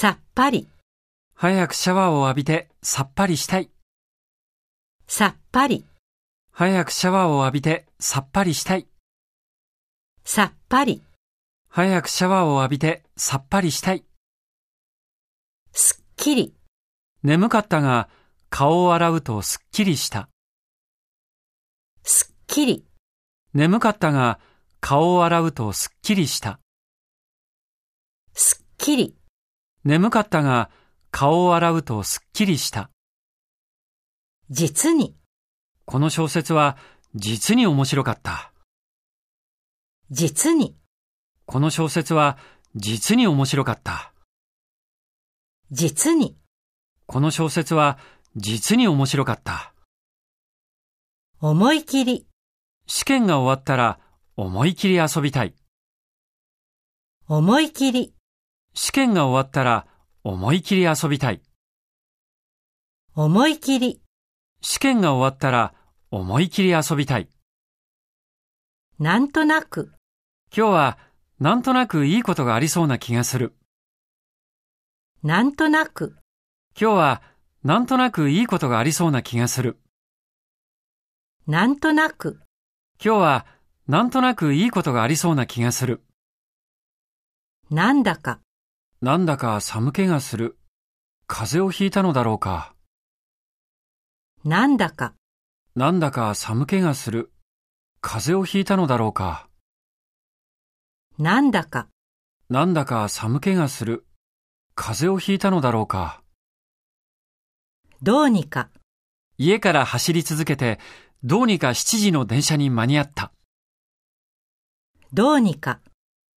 さっぱり。早くシャワーを浴びてさっぱりしたい。さっぱり。早くシャワーを浴びてさっぱりしたい。さっぱり。早くシャワーを浴びてさっぱりしたい。すっきり。眠かったが顔を洗うとすっきりした。すっきり。眠かったが顔を洗うとすっきりした。すっきり。眠かったが顔を洗うとすっきりした。実に。この小説は実に面白かった。実に。この小説は実に面白かった。実に。この小説は実に面白かった。思い切り。試験が終わったら思い切り遊びたい。思い切り。試験が終わったら思い切り遊びたい。思い切り。試験が終わったら思い切り遊びたい。なんとなく。今日はなんとなくいいことがありそうな気がする。なんとなく。今日はなんとなくいいことがありそうな気がする。なんとなく。今日はなんとなくいいことがありそうな気がする。なんだか。なんだか寒気がする。風邪をひいたのだろうか。なんだか、なんだか寒気がする。風邪をひいたのだろうか。なんだか、なんだか寒気がする。風邪をひいたのだろうか。どうにか、家から走り続けて、どうにか7時の電車に間に合った。どうにか、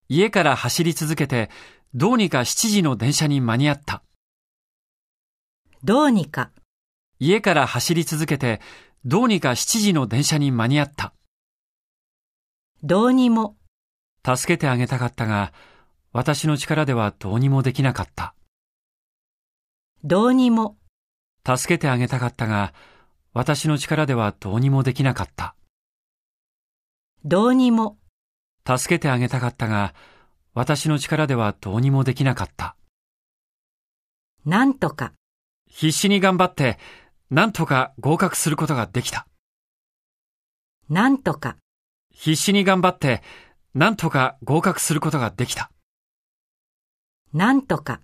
家から走り続けて、どうにか7時の電車に間に合った。どうにか。家から走り続けて、どうにか7時の電車に間に合った。どうにも。助けてあげたかったが、私の力ではどうにもできなかった。どうにも。助けてあげたかったが、私の力ではどうにもできなかった。どうにも。助けてあげたかったが、私の力ではどうにもできなかった。なんとか。必死に頑張って、なんとか合格することができた。なんとか。必死に頑張って、なんとか合格することができた。なんとか。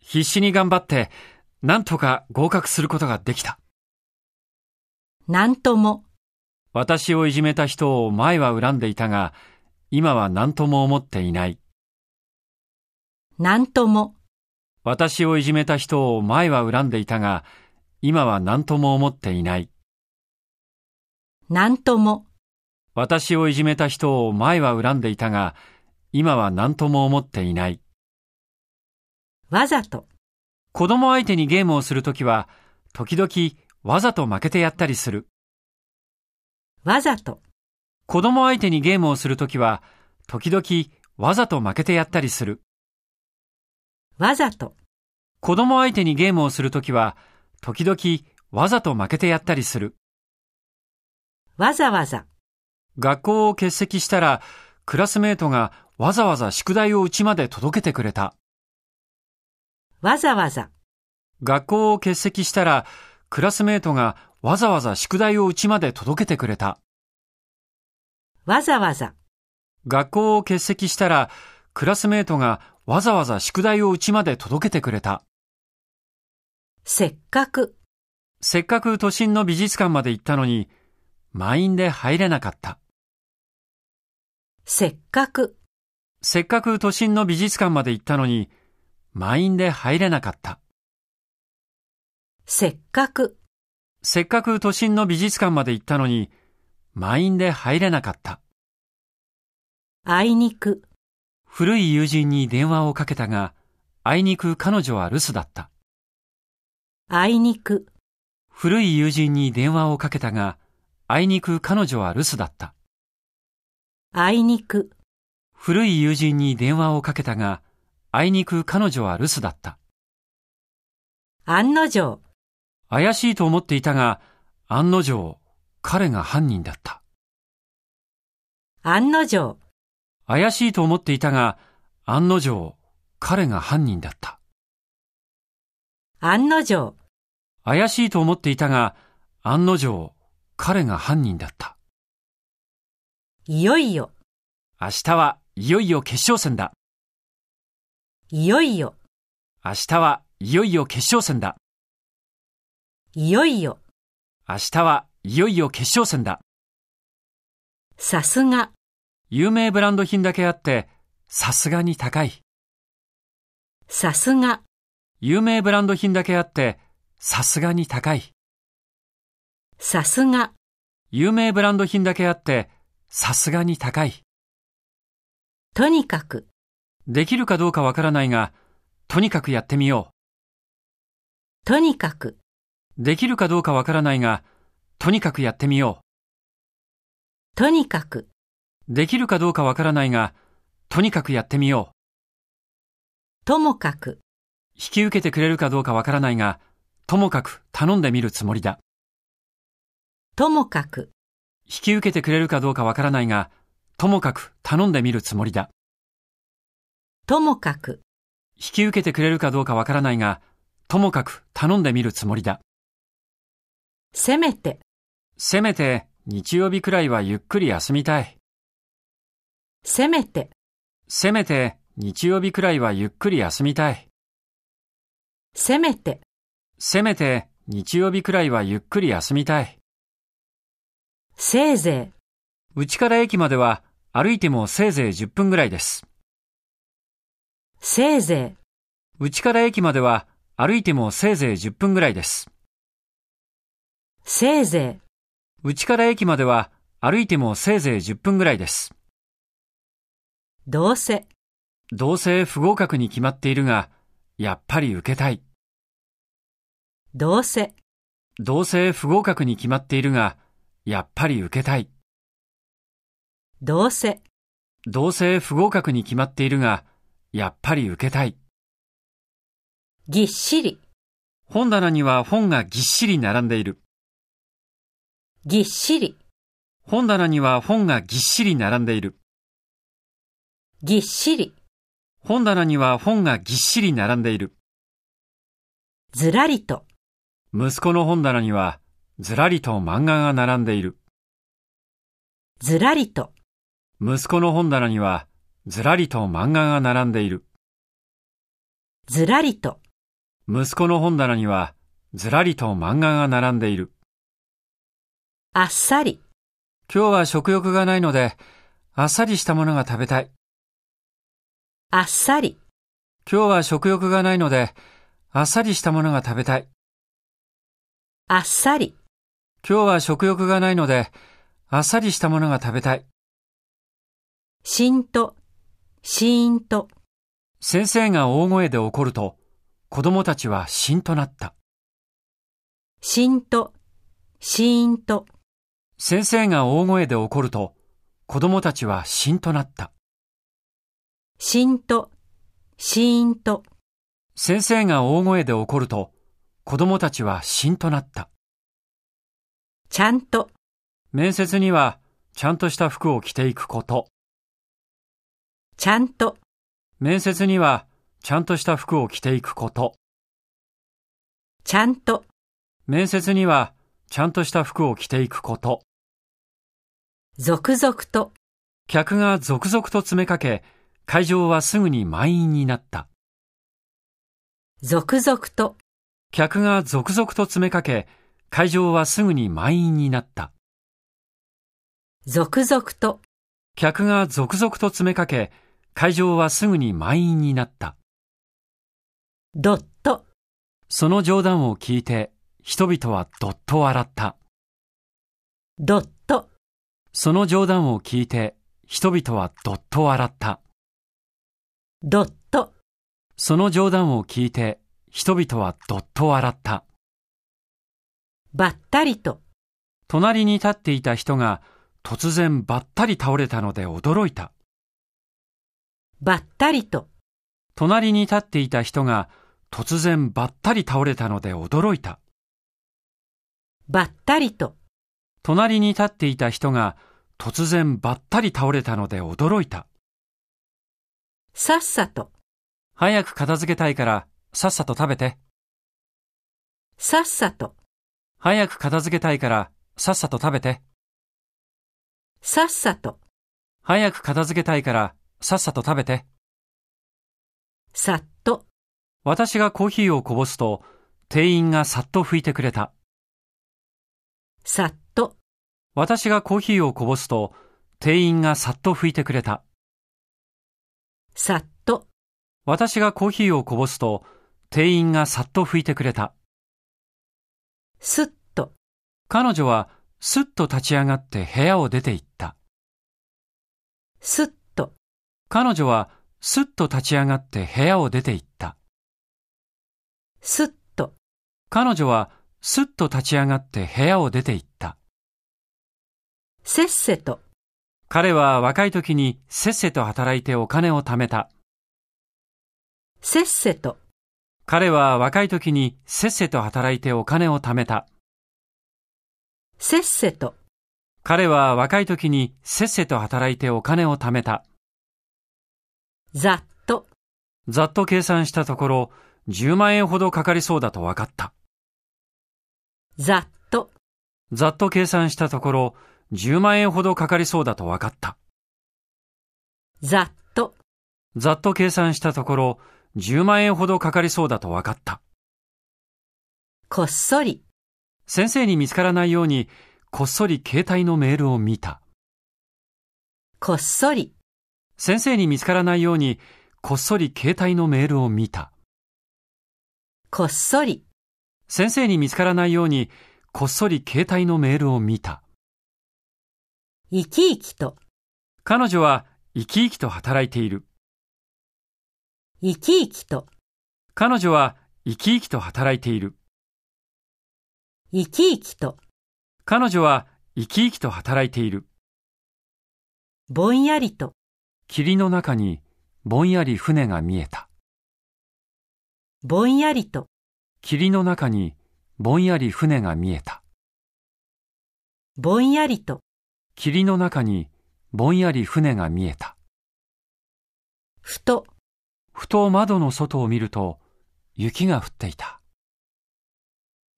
必死に頑張って、なんとか合格することができた。なんとも。私をいじめた人を前は恨んでいたが、今は何とも思っていない。何とも。私をいじめた人を前は恨んでいたが、今は何とも思っていない。何とも。私をいじめた人を前は恨んでいたが、今は何とも思っていない。わざと。子供相手にゲームをするときは、時々わざと負けてやったりする。わざと。子供相手にゲームをするときは、時々わざと負けてやったりする。わざと。子供相手にゲームをするときは、時々わざと負けてやったりする。わざわざ。学校を欠席したら、クラスメートがわざわざ宿題をうちまで届けてくれた。わざわざ。学校を欠席したら、クラスメートがわざわざ宿題をうちまで届けてくれた。わざわざ。学校を欠席したら、クラスメートがわざわざ宿題をうちまで届けてくれた。せっかく。せっかく都心の美術館まで行ったのに、満員で入れなかった。せっかく。せっかく都心の美術館まで行ったのに、満員で入れなかった。せっかく。せっかく都心の美術館まで行ったのに、満員で入れなかった。あいにく。古い友人に電話をかけたが、あいにく彼女は留守だった。あいにく。古い友人に電話をかけたが、あいにく彼女は留守だった。あいにく。古い友人に電話をかけたが、あいにく彼女は留守だった。案の定。怪しいと思っていたが、案の定、彼が犯人だった。案の定。怪しいと思っていたが、案の定、彼が犯人だった。案の定。怪しいと思っていたが、案の定、彼が犯人だった。いよいよ。明日はいよいよ決勝戦だ。いよいよ。明日はいよいよ決勝戦だ。いよいよ。明日はいよいよ決勝戦だ。さすが。有名ブランド品だけあって、さすがに高い。さすが。有名ブランド品だけあって、さすがに高い。さすが。有名ブランド品だけあって、さすがに高い。とにかく。できるかどうかわからないが、とにかくやってみよう。とにかく。できるかどうかわからないが、とにかくやってみよう。とにかく。できるかどうかわからないが、とにかくやってみよう。ともかく。引き受けてくれるかどうかわからないが、ともかく頼んでみるつもりだ。ともかく。引き受けてくれるかどうかわからないが、ともかく頼んでみるつもりだ。ともかく。引き受けてくれるかどうかわからないが、ともかく頼んでみるつもりだ。せめて。せめて、日曜日くらいはゆっくり休みたい。せめて、せめて日曜日くらいはゆっくり休みたい。せめて、せめて日曜日くらいはゆっくり休みたい。せいぜい、うちから駅までは歩いてもせいぜい10分ぐらいです。せいぜい、うちから駅までは歩いてもせいぜい10分ぐらいです。せいぜい、うちから駅までは歩いてもせいぜい10分ぐらいです。どうせ。どうせ不合格に決まっているが、やっぱり受けたい。どうせ。どうせ不合格に決まっているが、やっぱり受けたい。どうせ。どうせ不合格に決まっているが、やっぱり受けたい。ぎっしり。本棚には本がぎっしり並んでいる。ぎっしり。本棚には本がぎっしり並んでいる。ぎっしり。本棚には本がぎっしり並んでいる。ずらりと。息子の本棚にはずらりと漫画が並んでいる。ずらりと。息子の本棚にはずらりと漫画が並んでいる。ずらりと。息子の本棚にはずらりと漫画が並んでいる。あっさり。今日は食欲がないので、あっさりしたものが食べたい。あっさり。今日は食欲がないので、あっさりしたものが食べたい。あっさり。今日は食欲がないので、あっさりしたものが食べたい。しんと、しーんと。先生が大声で怒ると、子供たちはしんとなった。しんと、しーんと。先生が大声で怒ると、子供たちはしんとなった。しんと、しんと。先生が大声で怒ると、子供たちはしんとなった。ちゃんと。面接には、ちゃんとした服を着ていくこと。ちゃんと。面接には、ちゃんとした服を着ていくこと。ちゃんと。面接には、ちゃんとした服を着ていくこと。続々と。客が続々と詰めかけ、会場はすぐに満員になった。続々と。客が続々と詰めかけ、会場はすぐに満員になった。続々と。客が続々と詰めかけ、会場はすぐに満員になった。ドット。その冗談を聞いて、人々はどっと笑った。ドット。その冗談を聞いて、人々はどっと笑った。ドット。その冗談を聞いて、人々はどっと笑った。ばったりと。隣に立っていた人が、突然ばったり倒れたので驚いた。ばったりと。隣に立っていた人が、突然ばったり倒れたので驚いた。ばったりと。隣に立っていた人が、突然ばったり倒れたので驚いた。さっさと。早く片付けたいから、さっさと食べて。さっさと。早く片付けたいから、さっさと食べて。さっさと。早く片付けたいから、さっさと食べて。さっと。私がコーヒーをこぼすと、店員がさっと拭いてくれた。さっと。私がコーヒーをこぼすと、店員がさっと拭いてくれた。さっと。私がコーヒーをこぼすと、店員がさっと拭いてくれた。すっと。彼女はすっと立ち上がって部屋を出て行った。すっと。彼女はすっと立ち上がって部屋を出て行った。すっと。彼女はすっと立ち上がって部屋を出て行った。せっせと。彼は若い時にせっせと働いてお金を貯めた。せっせと。彼は若い時にせっせと働いてお金を貯めた。せっせと。彼は若い時にせっせと働いてお金を貯めた。ざっと。ざっと計算したところ、10万円ほどかかりそうだと分かった。ざっと。ざっと計算したところ、10万円ほどかかりそうだと分かった。ざっと。ざっと計算したところ、10万円ほどかかりそうだと分かった。こっそり。先生に見つからないように、こっそり携帯のメールを見た。こっそり。先生に見つからないように、こっそり携帯のメールを見た。こっそり。先生に見つからないように、こっそり携帯のメールを見た。生き生きと。彼女は生き生きと働いている。生き生きと。彼女は生き生きと働いている。生き生きと。彼女は生き生きと働いている。ぼんやりと。霧の中にぼんやり船が見えた。ぼんやりと。霧の中にぼんやり船が見えた。ぼんやりと。霧の中にぼんやり船が見えた。ふと、ふと窓の外を見ると雪が降っていた。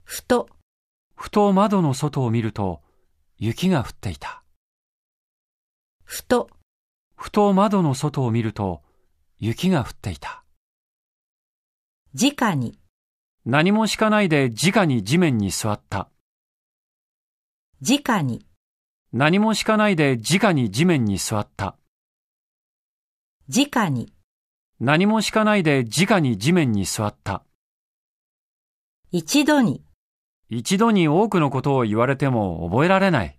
ふと、ふと窓の外を見ると雪が降っていた。ふと、ふと窓の外を見ると雪が降っていた。直に。何も敷かないで直に地面に座った。直に。何も敷かないで直に地面に座った。直に。何も敷かないで直に地面に座った。一度に。一度に多くのことを言われても覚えられない。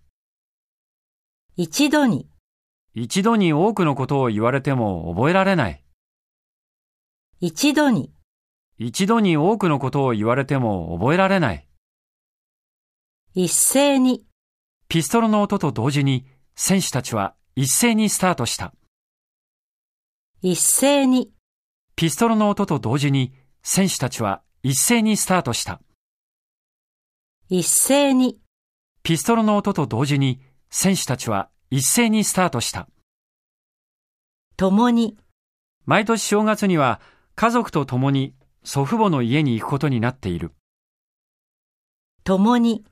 一度に。一度に多くのことを言われても覚えられない。一度に。一度に多くのことを言われても覚えられない。一斉に。ピストルの音と同時に選手たちは一斉にスタートした。一斉に。ピストルの音と同時に選手たちは一斉にスタートした。一斉に。ピストルの音と同時に選手たちは一斉にスタートした。共に。毎年正月には家族と共に祖父母の家に行くことになっている。共に。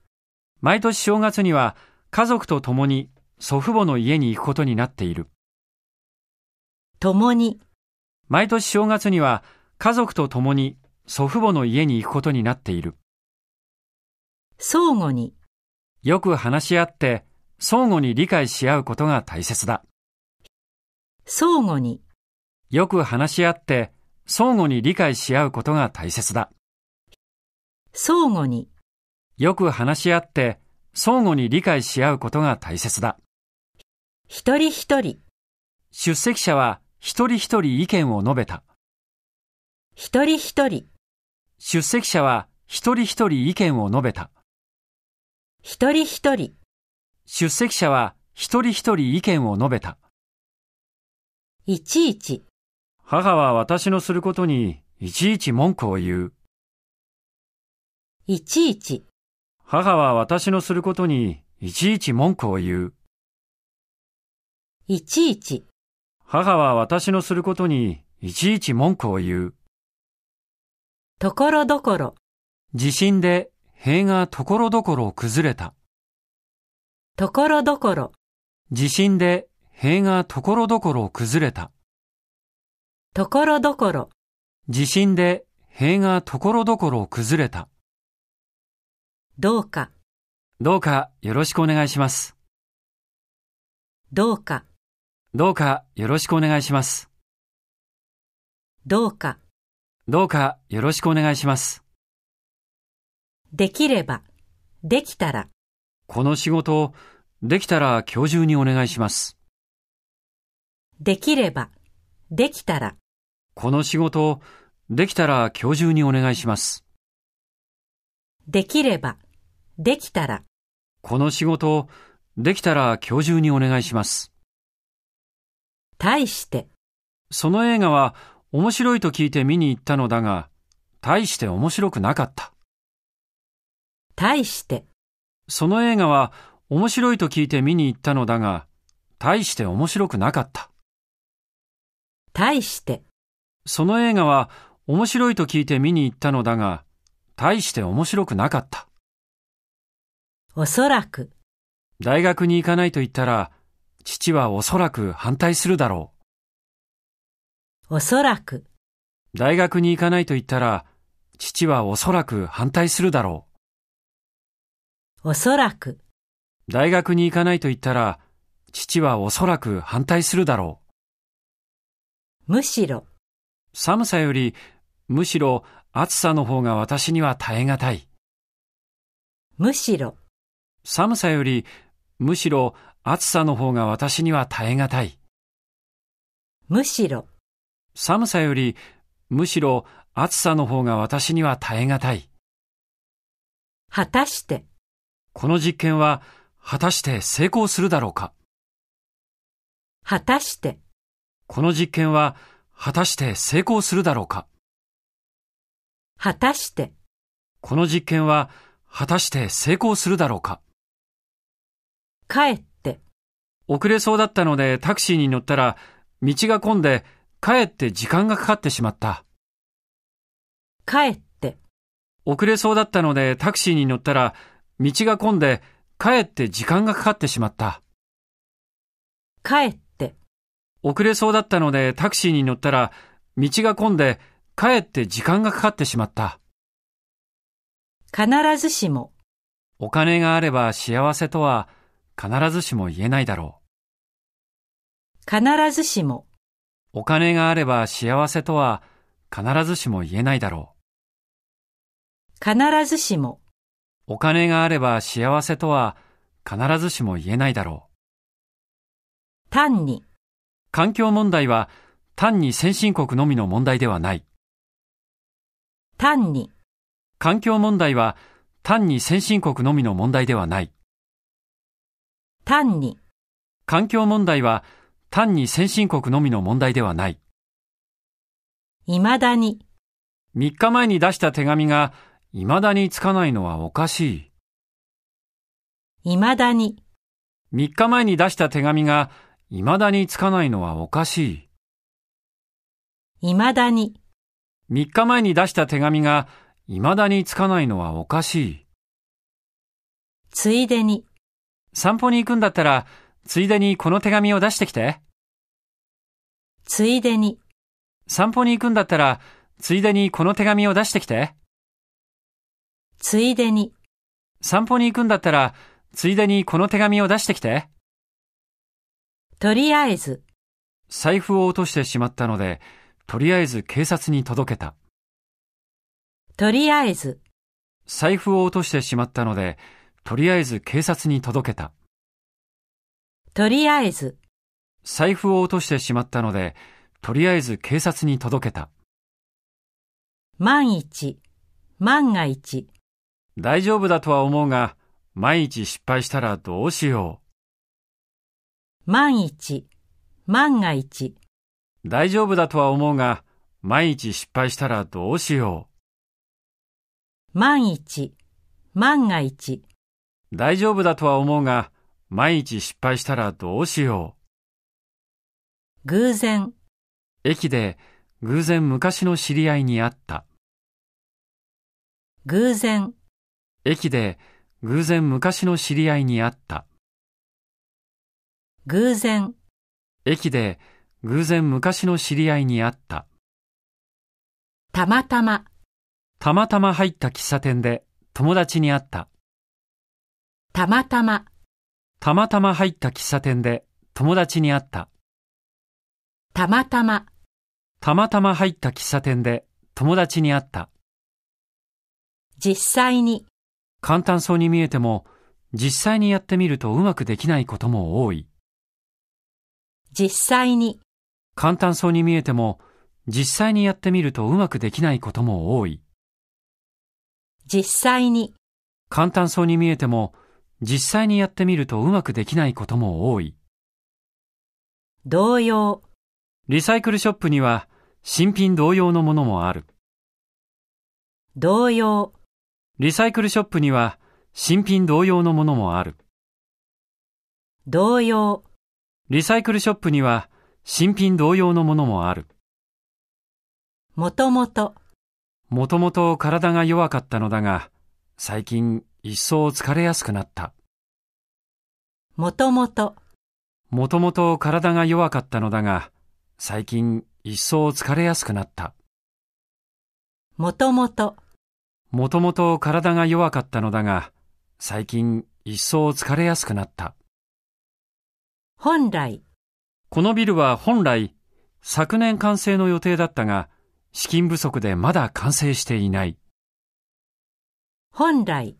毎年正月には家族と共に祖父母の家に行くことになっている。共に、毎年正月には家族と共に祖父母の家に行くことになっている。相互に、よく話し合って相互に理解し合うことが大切だ。相互に、よく話し合って相互に理解し合うことが大切だ。相互に、よく話し合って相互に理解し合うことが大切だ。一人一人。出席者は一人一人意見を述べた。一人一人。出席者は一人一人意見を述べた。一人一人。出席者は一人一人意見を述べた。いちいち。母は私のすることにいちいち文句を言う。いちいち。母は私のすることにいちいち文句を言う。いちいち。母は私のすることにいちいち文句を言う。ところどころ。地震で塀がところどころ崩れた。ところどころ。地震で塀がところどころ崩れた。ところどころ。地震で塀がところどころ崩れた。どうか、どうかよろしくお願いします。どうか、どうかよろしくお願いします。どうか、どうかよろしくお願いします。できれば、できたら、この仕事、できたら今日中にお願いします。できれば、できたら、この仕事、できたら今日中にお願いします。できれば、できたら。この仕事、できたら今日中にお願いします。対して。その映画は面白いと聞いて見に行ったのだが、大して面白くなかった。対して。その映画は面白いと聞いて見に行ったのだが、大して面白くなかった。対して。その映画は面白いと聞いて見に行ったのだが、大して面白くなかった。おそらく。大学に行かないと言ったら、父はおそらく反対するだろう。おそらく。大学に行かないと言ったら、父はおそらく反対するだろう。おそらく。大学に行かないと言ったら、父はおそらく反対するだろう。むしろ。寒さより、むしろ暑さの方が私には耐え難い。むしろ。寒さよりむしろ暑さの方が私には耐え難い。むしろ寒さよりむしろ暑さの方が私には耐え難い。果たして。この実験は果たして成功するだろうか。果たして。この実験は果たして成功するだろうか。果たして。この実験は果たして成功するだろうか。帰って。遅れそうだったのでタクシーに乗ったら、道が混んで、帰って時間がかかってしまった。帰って。遅れそうだったのでタクシーに乗ったら、道が混んで、帰って時間がかかってしまった。帰って。遅れそうだったのでタクシーに乗ったら、道が混んで、帰って時間がかかってしまった。必ずしも。お金があれば幸せとは、必ずしも言えないだろう。必ずしも。お金があれば幸せとは必ずしも言えないだろう。必ずしも。お金があれば幸せとは必ずしも言えないだろう。単に。環境問題は単に先進国のみの問題ではない。単に。環境問題は単に先進国のみの問題ではない。単に。環境問題は単に先進国のみの問題ではない。未だに。3日前に出した手紙が未だにつかないのはおかしい。未だに。3日前に出した手紙が未だにつかないのはおかしい。未だに。3日前に出した手紙が未だにつかないのはおかしい。ついでに。散歩に行くんだったら、ついでにこの手紙を出してきて。ついでに。散歩に行くんだったら、ついでにこの手紙を出してきて。ついでに。散歩に行くんだったら、ついでにこの手紙を出してきて。とりあえず。財布を落としてしまったので、とりあえず警察に届けた。とりあえず。財布を落としてしまったので、とりあえず警察に届けた。とりあえず。財布を落としてしまったので、とりあえず警察に届けた。万一、万が一。大丈夫だとは思うが、万一失敗したらどうしよう。万一、万が一。大丈夫だとは思うが、万一失敗したらどうしよう。万一、万が一。大丈夫だとは思うが、毎日失敗したらどうしよう。偶然。駅で偶然昔の知り合いに会った。偶然。駅で偶然昔の知り合いに会った。偶然。駅で偶然昔の知り合いに会った。たまたま。たまたま入った喫茶店で友達に会った。たまたま。たまたま入った喫茶店で友達に会った。たまたま。たまたま入った喫茶店で友達に会った。実際に。簡単そうに見えても、実際にやってみるとうまくできないことも多い。実際に。簡単そうに見えても、実際にやってみるとうまくできないことも多い。実際に。簡単そうに見えても、実際にやってみるとうまくできないことも多い。同様。リサイクルショップには新品同様のものもある。同様。リサイクルショップには新品同様のものもある。同様。リサイクルショップには新品同様のものもある。もともと。もともと体が弱かったのだが、最近一層疲れやすくなった。もともと。もともと体が弱かったのだが、最近一層疲れやすくなった。もともと。もともと体が弱かったのだが、最近一層疲れやすくなった。本来。このビルは本来、昨年完成の予定だったが、資金不足でまだ完成していない。本来。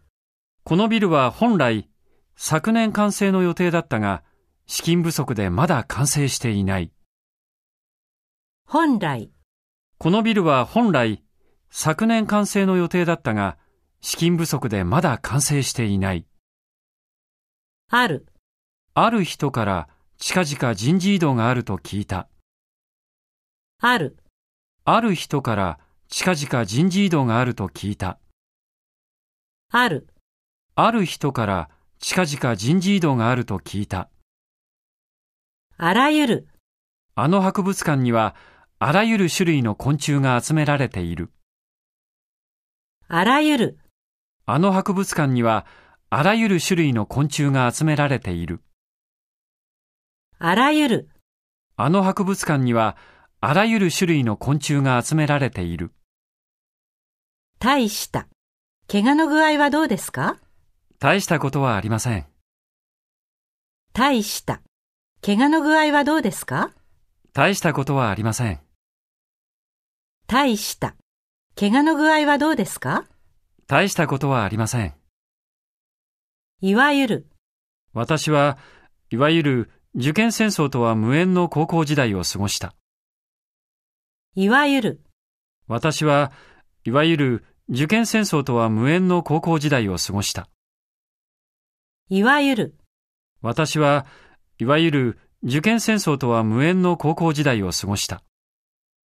このビルは本来、昨年完成の予定だったが、資金不足でまだ完成していない。本来。このビルは本来、昨年完成の予定だったが、資金不足でまだ完成していない。ある。ある人から近々人事異動があると聞いた。ある。ある人から近々人事異動があると聞いた。ある。ある人から近々人事異動があると聞いた。あらゆる。あの博物館にはあらゆる種類の昆虫が集められている。あらゆる。あの博物館にはあらゆる種類の昆虫が集められている。あらゆる。あの博物館にはあらゆる種類の昆虫が集められている。大した。怪我の具合はどうですか大したことはありません。大した。怪我の具合はどうですか大したことはありません。大した。怪我の具合はどうですか大したことはありません。いわゆる。私は、いわゆる受験戦争とは無縁の高校時代を過ごした。いわゆる。私は、いわゆる受験戦争とは無縁の高校時代を過ごした。いわゆる。私は、いわゆる受験戦争とは無縁の高校時代を過ごした。